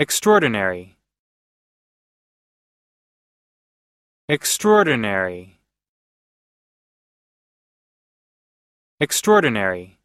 Extraordinary Extraordinary Extraordinary